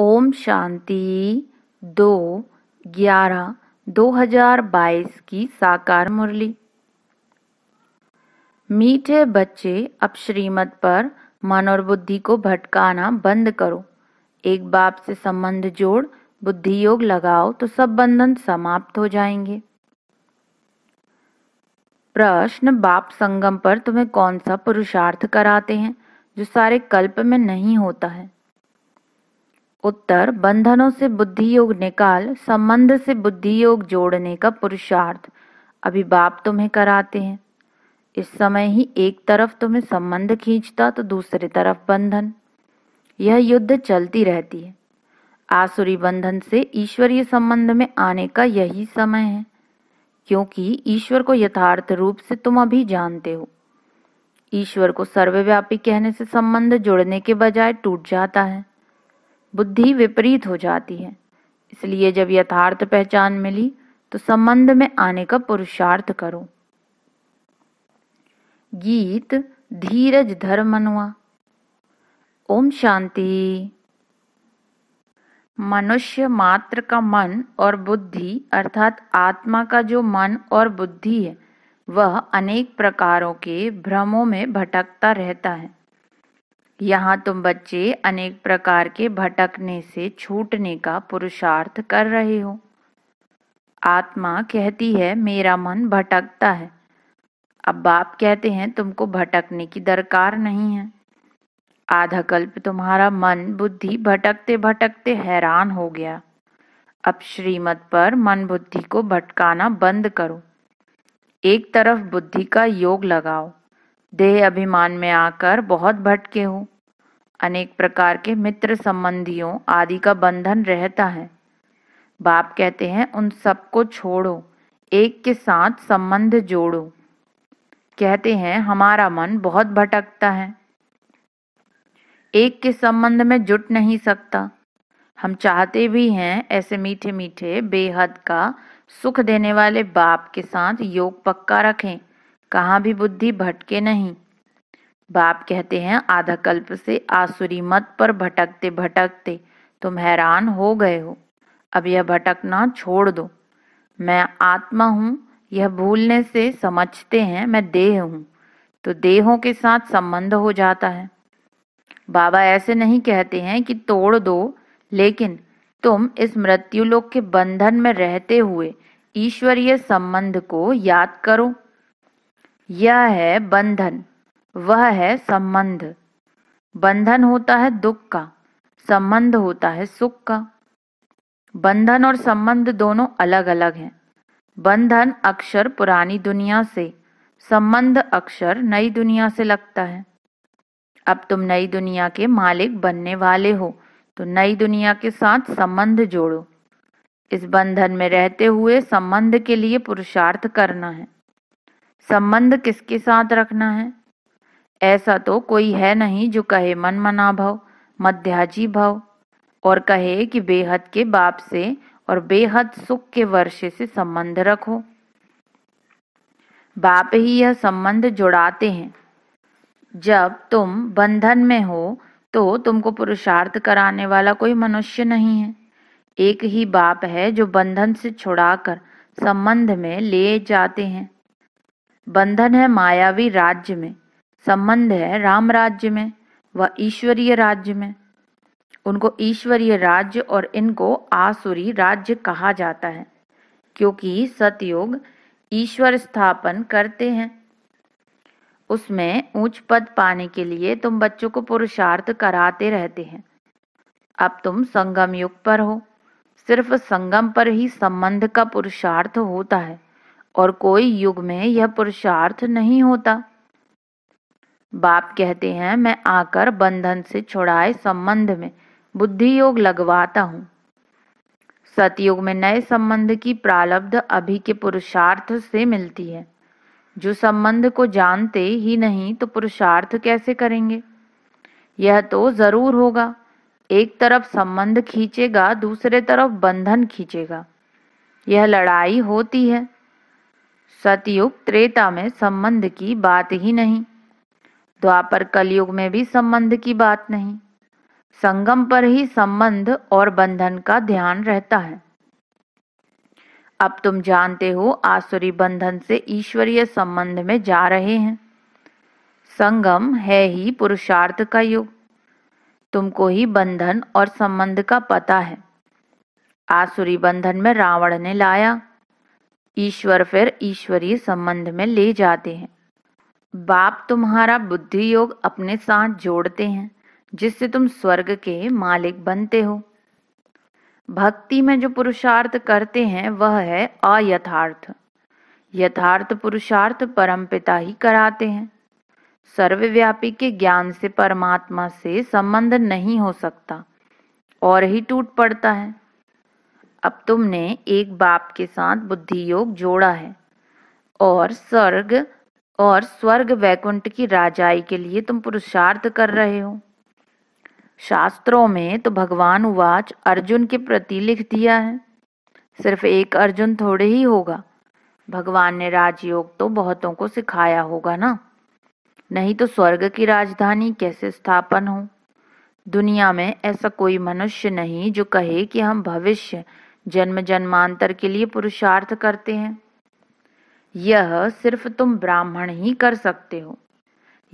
ओम शांति दो ग्यारह दो हजार बाईस की साकार मुरली मीठे बच्चे अब श्रीमत पर मन और बुद्धि को भटकाना बंद करो एक बाप से संबंध जोड़ बुद्धि योग लगाओ तो सब बंधन समाप्त हो जाएंगे प्रश्न बाप संगम पर तुम्हें कौन सा पुरुषार्थ कराते हैं जो सारे कल्प में नहीं होता है उत्तर बंधनों से बुद्धि योग निकाल संबंध से बुद्धि योग जोड़ने का पुरुषार्थ अभी बाप तुम्हें कराते हैं इस समय ही एक तरफ तुम्हें संबंध खींचता तो दूसरे तरफ बंधन यह युद्ध चलती रहती है आसुरी बंधन से ईश्वरीय संबंध में आने का यही समय है क्योंकि ईश्वर को यथार्थ रूप से तुम अभी जानते हो ईश्वर को सर्वव्यापी कहने से संबंध जुड़ने के बजाय टूट जाता है बुद्धि विपरीत हो जाती है इसलिए जब यथार्थ पहचान मिली तो संबंध में आने का पुरुषार्थ करो गीत धीरज धर ओम शांति मनुष्य मात्र का मन और बुद्धि अर्थात आत्मा का जो मन और बुद्धि है वह अनेक प्रकारों के भ्रमों में भटकता रहता है यहाँ तुम बच्चे अनेक प्रकार के भटकने से छूटने का पुरुषार्थ कर रहे हो आत्मा कहती है मेरा मन भटकता है अब बाप कहते हैं तुमको भटकने की दरकार नहीं है आधा कल्प तुम्हारा मन बुद्धि भटकते भटकते हैरान हो गया अब श्रीमत पर मन बुद्धि को भटकाना बंद करो एक तरफ बुद्धि का योग लगाओ देह अभिमान में आकर बहुत भटके हो अनेक प्रकार के मित्र संबंधियों आदि का बंधन रहता है बाप कहते हैं उन सबको छोड़ो एक के साथ संबंध जोड़ो कहते हैं हमारा मन बहुत भटकता है एक के संबंध में जुट नहीं सकता हम चाहते भी हैं ऐसे मीठे मीठे बेहद का सुख देने वाले बाप के साथ योग पक्का रखें कहाँ भी बुद्धि भटके नहीं बाप कहते हैं आधा कल्प से आसुरी मत पर भटकते भटकते तुम हैरान हो गए हो अब यह भटकना छोड़ दो मैं आत्मा हूँ यह भूलने से समझते हैं मैं देह हूँ तो देहों के साथ संबंध हो जाता है बाबा ऐसे नहीं कहते हैं कि तोड़ दो लेकिन तुम इस मृत्युलोक के बंधन में रहते हुए ईश्वरीय संबंध को याद करो यह है बंधन वह है संबंध बंधन होता है दुख का संबंध होता है सुख का बंधन और संबंध दोनों अलग अलग हैं बंधन अक्षर पुरानी दुनिया से संबंध अक्षर नई दुनिया से लगता है अब तुम नई दुनिया के मालिक बनने वाले हो तो नई दुनिया के साथ संबंध जोड़ो इस बंधन में रहते हुए संबंध के लिए पुरुषार्थ करना है संबंध किसके साथ रखना है ऐसा तो कोई है नहीं जो कहे मन मना भव मध्याजी भव और कहे कि बेहद के बाप से और बेहद सुख के वर्षे से संबंध रखो बाप ही यह संबंध जोड़ाते हैं जब तुम बंधन में हो तो तुमको पुरुषार्थ कराने वाला कोई मनुष्य नहीं है एक ही बाप है जो बंधन से छुड़ाकर संबंध में ले जाते हैं बंधन है मायावी राज्य में संबंध है राम राज्य में व ईश्वरीय राज्य में उनको ईश्वरीय राज्य और इनको आसुरी राज्य कहा जाता है क्योंकि सतयोग ईश्वर स्थापन करते हैं उसमें ऊंच पद पाने के लिए तुम बच्चों को पुरुषार्थ कराते रहते हैं अब तुम संगम युग पर हो सिर्फ संगम पर ही संबंध का पुरुषार्थ होता है और कोई युग में यह पुरुषार्थ नहीं होता बाप कहते हैं मैं आकर बंधन से छुड़ाए संबंध में बुद्धि योग लगवाता हूं सतयुग में नए संबंध की प्रालब्ध अभी के पुरुषार्थ से मिलती है जो संबंध को जानते ही नहीं तो पुरुषार्थ कैसे करेंगे यह तो जरूर होगा एक तरफ संबंध खींचेगा दूसरे तरफ बंधन खींचेगा यह लड़ाई होती है सतयुग त्रेता में संबंध की बात ही नहीं द्वापर कलयुग में भी संबंध की बात नहीं संगम पर ही संबंध और बंधन का ध्यान रहता है अब तुम जानते हो आसुरी बंधन से ईश्वरीय संबंध में जा रहे हैं संगम है ही पुरुषार्थ का युग तुमको ही बंधन और संबंध का पता है आसुरी बंधन में रावण ने लाया ईश्वर फिर ईश्वरीय संबंध में ले जाते हैं बाप तुम्हारा बुद्धि योग अपने साथ जोड़ते हैं जिससे तुम स्वर्ग के मालिक बनते हो भक्ति में जो पुरुषार्थ करते हैं वह है अयथार्थ यथार्थ पुरुषार्थ परमपिता ही कराते हैं सर्वव्यापी के ज्ञान से परमात्मा से संबंध नहीं हो सकता और ही टूट पड़ता है अब तुमने एक बाप के साथ बुद्धि योग जोड़ा है और स्वर्ग और स्वर्ग वैकुंठ की राजाई के लिए तुम पुरुषार्थ कर रहे हो शास्त्रों में तो भगवान उवाच अर्जुन के प्रति लिख दिया है सिर्फ एक अर्जुन थोड़े ही होगा भगवान ने राजयोग तो बहुतों को सिखाया होगा ना नहीं तो स्वर्ग की राजधानी कैसे स्थापन हो दुनिया में ऐसा कोई मनुष्य नहीं जो कहे कि हम भविष्य जन्म जन्मांतर के लिए पुरुषार्थ करते हैं यह सिर्फ तुम ब्राह्मण ही कर सकते हो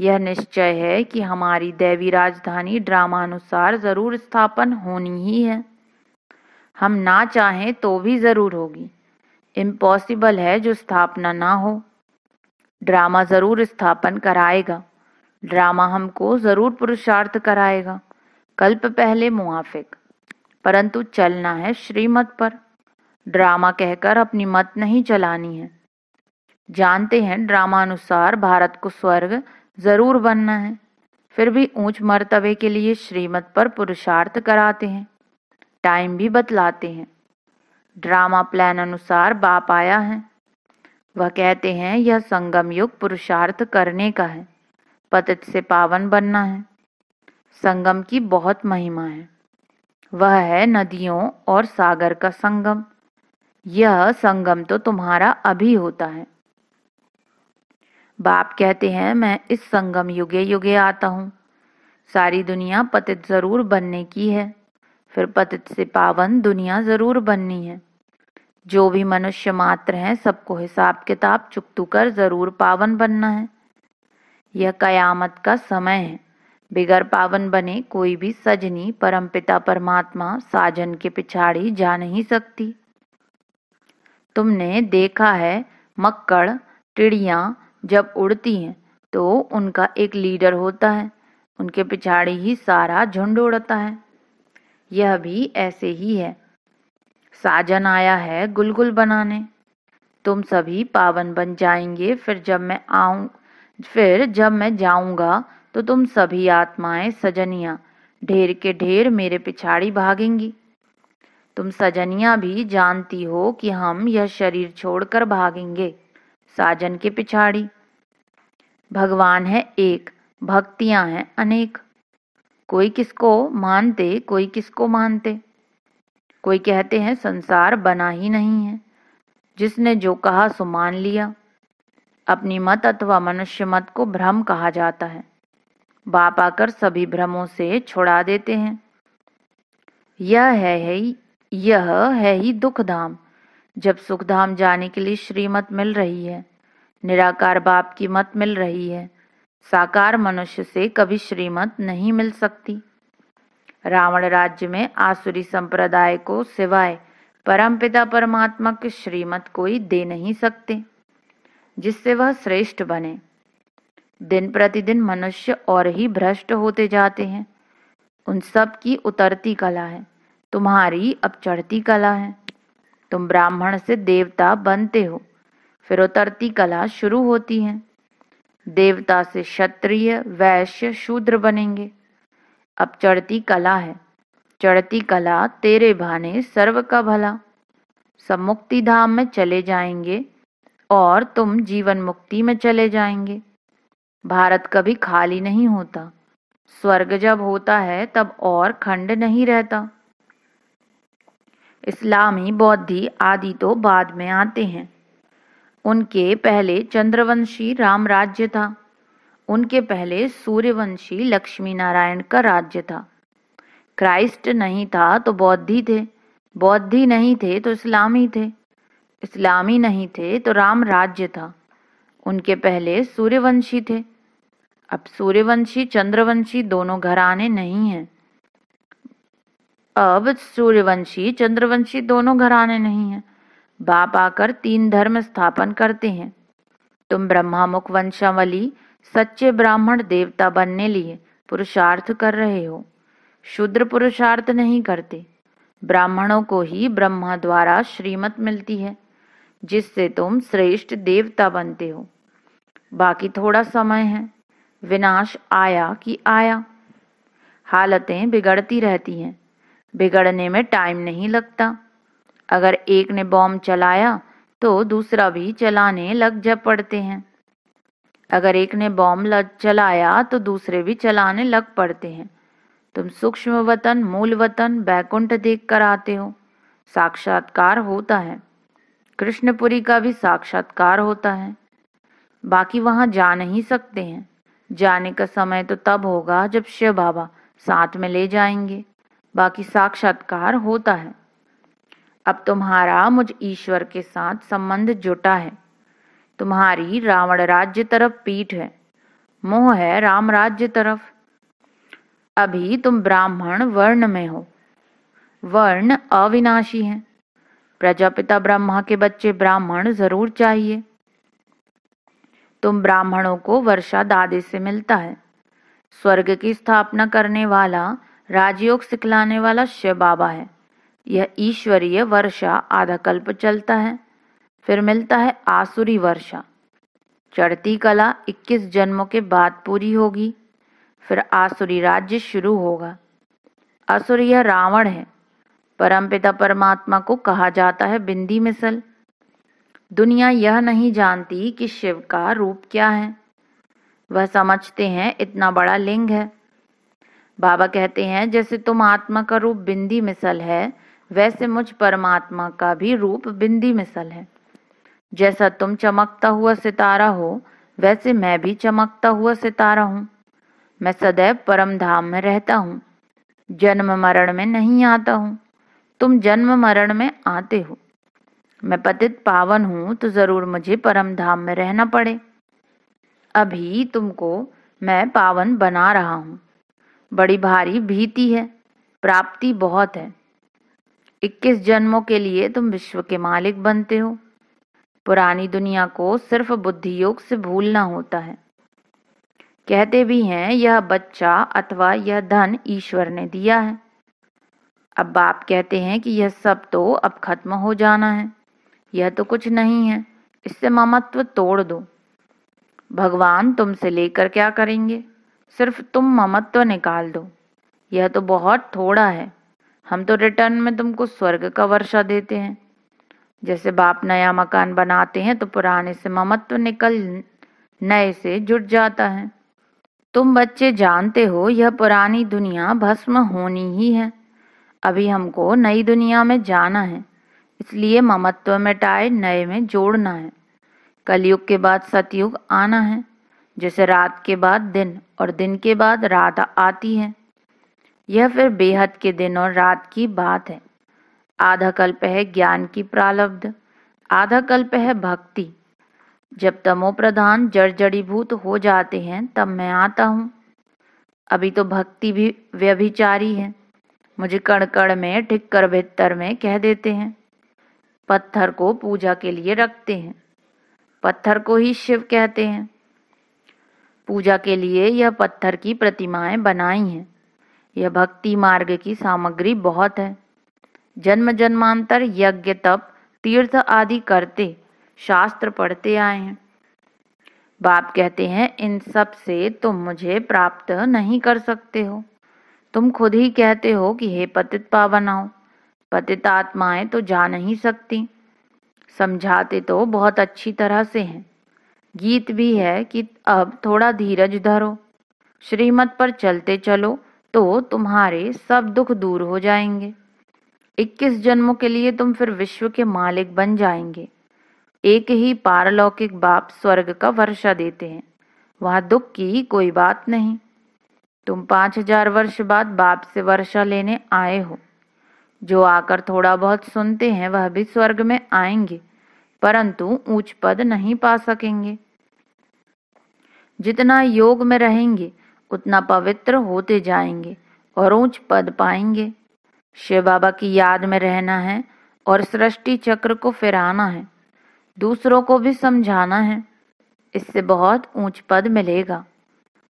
यह निश्चय है कि हमारी देवी राजधानी अनुसार जरूर स्थापन होनी ही है हम ना चाहें तो भी जरूर होगी इम्पॉसिबल है जो स्थापना ना हो ड्रामा जरूर स्थापन कराएगा ड्रामा हमको जरूर पुरुषार्थ कराएगा कल्प पहले मुआफिक परंतु चलना है श्रीमत पर ड्रामा कहकर अपनी मत नहीं चलानी है जानते हैं ड्रामा अनुसार भारत को स्वर्ग जरूर बनना है फिर भी ऊंच मर्तबे के लिए श्रीमत पर पुरुषार्थ कराते हैं टाइम भी बतलाते हैं ड्रामा प्लान अनुसार बाप आया है वह कहते हैं यह संगम युग पुरुषार्थ करने का है पतित से पावन बनना है संगम की बहुत महिमा है वह है नदियों और सागर का संगम यह संगम तो तुम्हारा अभी होता है बाप कहते हैं मैं इस संगम युगे युगे आता हूँ सारी दुनिया पतित जरूर बनने की है फिर पतित से पावन दुनिया जरूर बननी है जो भी मनुष्य मात्र हैं सबको हिसाब किताब चुकतू कर जरूर पावन बनना है यह कयामत का समय है बिगर पावन बने कोई भी सजनी परमपिता परमात्मा साजन के पिछाड़ी जा नहीं सकती तुमने देखा है मक्कड़ टिड़िया जब उड़ती हैं तो उनका एक लीडर होता है उनके पिछाड़ी ही सारा झुंड उड़ता है यह भी ऐसे ही है साजन आया है गुलगुल बनाने तुम सभी पावन बन जाएंगे फिर जब मैं आऊं फिर जब मैं जाऊंगा तो तुम सभी आत्माएं सजनिया ढेर के ढेर मेरे पिछाड़ी भागेंगी तुम सजनिया भी जानती हो कि हम यह शरीर छोड़कर भागेंगे साजन के पिछाड़ी भगवान है एक भक्तियां हैं अनेक कोई किसको मानते कोई किसको मानते कोई कहते हैं संसार बना ही नहीं है जिसने जो कहा सो मान लिया अपनी मत अथवा मनुष्य मत को भ्रम कहा जाता है बाप आकर सभी भ्रमों से छुड़ा देते हैं यह है ही यह है ही दुख धाम जब सुख धाम जाने के लिए श्रीमत मिल रही है निराकार बाप की मत मिल रही है साकार मनुष्य से कभी श्रीमत नहीं मिल सकती रावण राज्य में आसुरी संप्रदाय को सिवाय परमपिता परमात्मा के श्रीमत कोई दे नहीं सकते जिससे वह श्रेष्ठ बने दिन प्रतिदिन मनुष्य और ही भ्रष्ट होते जाते हैं उन सब की उतरती कला है तुम्हारी अब चढ़ती कला है तुम ब्राह्मण से देवता बनते हो फिर उतरती कला शुरू होती है देवता से क्षत्रिय वैश्य शूद्र बनेंगे अब चढ़ती कला है चढ़ती कला तेरे भाने सर्व का भला सब मुक्ति धाम में चले जाएंगे और तुम जीवन मुक्ति में चले जाएंगे भारत कभी खाली नहीं होता स्वर्ग जब होता है तब और खंड नहीं रहता इस्लामी बौद्धि आदि तो बाद में आते हैं उनके पहले चंद्रवंशी राम राज्य था उनके पहले सूर्यवंशी लक्ष्मी नारायण का राज्य था क्राइस्ट नहीं था तो बौद्धि थे बौद्धि नहीं थे तो इस्लामी थे इस्लामी नहीं थे तो राम राज्य था उनके पहले सूर्यवंशी थे अब सूर्यवंशी चंद्रवंशी दोनों घराने नहीं हैं अब सूर्यवंशी चंद्रवंशी दोनों घराने नहीं हैं बाप आकर तीन धर्म स्थापन करते हैं तुम ब्रह्मामुख वंशावली सच्चे ब्राह्मण देवता बनने लिए पुरुषार्थ कर रहे हो शुद्र पुरुषार्थ नहीं करते ब्राह्मणों को ही ब्रह्मा द्वारा श्रीमत मिलती है जिससे तुम श्रेष्ठ देवता बनते हो बाकी थोड़ा समय है विनाश आया कि आया हालतें बिगड़ती रहती हैं बिगड़ने में टाइम नहीं लगता अगर एक ने बॉम्ब चलाया तो दूसरा भी चलाने लग जा पड़ते हैं अगर एक ने बॉम्ब चलाया तो दूसरे भी चलाने लग पड़ते हैं तुम सूक्ष्म वतन मूल वतन बैकुंठ देख कर आते हो साक्षात्कार होता है कृष्णपुरी का भी साक्षात्कार होता है बाकी वहां जा नहीं सकते हैं जाने का समय तो तब होगा जब शिव बाबा साथ में ले जाएंगे बाकी साक्षात्कार होता है अब तुम्हारा मुझ ईश्वर के साथ संबंध जुटा है तुम्हारी रावण राज्य तरफ पीठ है मोह है राम राज्य तरफ अभी तुम ब्राह्मण वर्ण में हो वर्ण अविनाशी है प्रजापिता ब्रह्मा के बच्चे ब्राह्मण जरूर चाहिए तुम ब्राह्मणों को वर्षा दादे से मिलता है स्वर्ग की स्थापना करने वाला राजयोग सिखलाने वाला शिव बाबा है यह ईश्वरीय वर्षा आधा कल्प चलता है फिर मिलता है आसुरी वर्षा चढ़ती कला 21 जन्मों के बाद पूरी होगी फिर आसुरी राज्य शुरू होगा असुर यह रावण है परमपिता परमात्मा को कहा जाता है बिंदी मिसल दुनिया यह नहीं जानती कि शिव का रूप क्या है वह समझते हैं इतना बड़ा लिंग है बाबा कहते हैं जैसे तुम आत्मा का रूप बिंदी मिसल है वैसे मुझ परमात्मा का भी रूप बिंदी मिसल है जैसा तुम चमकता हुआ सितारा हो वैसे मैं भी चमकता हुआ सितारा हूँ मैं सदैव परम धाम में रहता हूँ जन्म मरण में नहीं आता हूँ तुम जन्म मरण में आते हो मैं पतित पावन हूं तो जरूर मुझे परम धाम में रहना पड़े अभी तुमको मैं पावन बना रहा हूं बड़ी भारी भीति है प्राप्ति बहुत है इक्कीस जन्मों के लिए तुम विश्व के मालिक बनते हो पुरानी दुनिया को सिर्फ बुद्धि योग से भूलना होता है कहते भी हैं यह बच्चा अथवा यह धन ईश्वर ने दिया है अब बाप कहते हैं कि यह सब तो अब खत्म हो जाना है यह तो कुछ नहीं है इससे ममत्व तोड़ दो भगवान तुमसे लेकर क्या करेंगे सिर्फ तुम ममत्व निकाल दो यह तो बहुत थोड़ा है हम तो रिटर्न में तुमको स्वर्ग का वर्षा देते हैं जैसे बाप नया मकान बनाते हैं तो पुराने से ममत्व निकल नए से जुट जाता है तुम बच्चे जानते हो यह पुरानी दुनिया भस्म होनी ही है अभी हमको नई दुनिया में जाना है इसलिए ममत्व में टाए नए में जोड़ना है कलयुग के बाद सतयुग आना है जैसे रात के बाद दिन और दिन के बाद रात आती है यह फिर बेहद के दिन और रात की बात है आधा कल्प है ज्ञान की प्रालब्ध आधा कल्प है भक्ति जब तमो प्रधान जड़ीभूत हो जाते हैं तब मैं आता हूँ अभी तो भक्ति भी व्यभिचारी है मुझे कण कण में ठिक्कर कर में कह देते हैं पत्थर को पूजा के लिए रखते हैं पत्थर को ही शिव कहते हैं पूजा के लिए यह पत्थर की प्रतिमाएं बनाई हैं यह भक्ति मार्ग की सामग्री बहुत है जन्म जन्मांतर यज्ञ तप तीर्थ आदि करते शास्त्र पढ़ते आए हैं बाप कहते हैं इन सब से तुम मुझे प्राप्त नहीं कर सकते हो तुम खुद ही कहते हो कि हे पतित पावनाओ पतित आत्माएं तो जा नहीं सकती समझाते तो बहुत अच्छी तरह से हैं गीत भी है कि अब थोड़ा धीरज धरो श्रीमत पर चलते चलो तो तुम्हारे सब दुख दूर हो जाएंगे 21 जन्मों के लिए तुम फिर विश्व के मालिक बन जाएंगे एक ही पारलौकिक बाप स्वर्ग का वर्षा देते हैं वहां दुख की कोई बात नहीं तुम पांच हजार वर्ष बाद बाप से वर्षा लेने आए हो जो आकर थोड़ा बहुत सुनते हैं वह भी स्वर्ग में आएंगे परंतु ऊंच पद नहीं पा सकेंगे जितना योग में रहेंगे उतना पवित्र होते जाएंगे और ऊंच पद पाएंगे शिव बाबा की याद में रहना है और सृष्टि चक्र को फिराना है दूसरों को भी समझाना है इससे बहुत ऊंच पद मिलेगा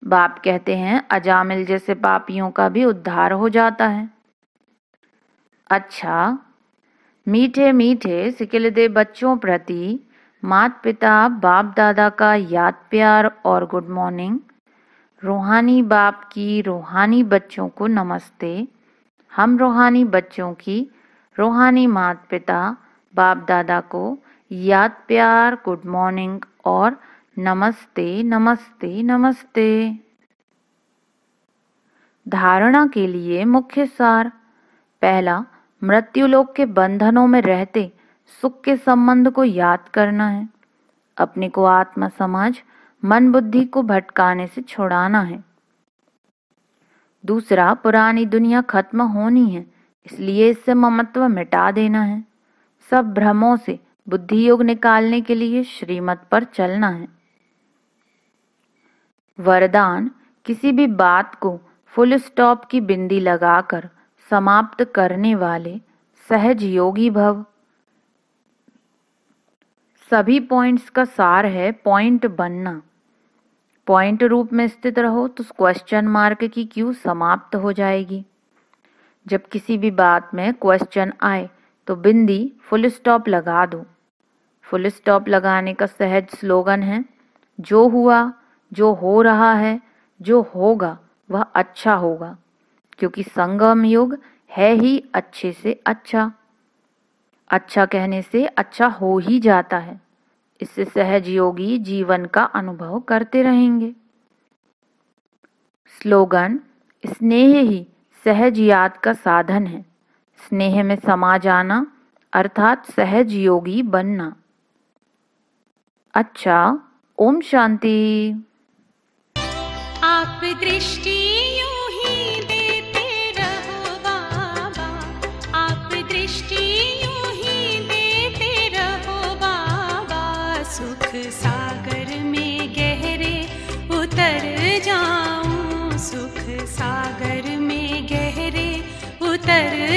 बाप कहते हैं अजामिल जैसे पापियों का भी उद्धार हो जाता है अच्छा मीठे मीठे सिकलदे बच्चों प्रति मात पिता बाप दादा का याद प्यार और गुड मॉर्निंग रूहानी बाप की रूहानी बच्चों को नमस्ते हम रूहानी बच्चों की रूहानी मात पिता बाप दादा को याद प्यार गुड मॉर्निंग और नमस्ते नमस्ते नमस्ते धारणा के लिए मुख्य सार पहला मृत्युलोक के बंधनों में रहते सुख के संबंध को याद करना है अपने को आत्मा समाज मन बुद्धि को भटकाने से छुड़ाना है दूसरा पुरानी दुनिया खत्म होनी है इसलिए इससे ममत्व मिटा देना है सब भ्रमों से बुद्धि योग निकालने के लिए श्रीमत पर चलना है वरदान किसी भी बात को फुल स्टॉप की बिंदी लगाकर समाप्त करने वाले सहज योगी भव सभी पॉइंट्स का सार है पॉइंट बनना पॉइंट रूप में स्थित रहो तो क्वेश्चन मार्क की क्यू समाप्त हो जाएगी जब किसी भी बात में क्वेश्चन आए तो बिंदी फुल स्टॉप लगा दो फुल स्टॉप लगाने का सहज स्लोगन है जो हुआ जो हो रहा है जो होगा वह अच्छा होगा क्योंकि संगम योग है ही अच्छे से अच्छा अच्छा कहने से अच्छा हो ही जाता है इससे सहज योगी जीवन का अनुभव करते रहेंगे स्लोगन स्नेह ही सहज याद का साधन है स्नेह में समा जाना अर्थात सहज योगी बनना अच्छा ओम शांति आप दृष्टि कर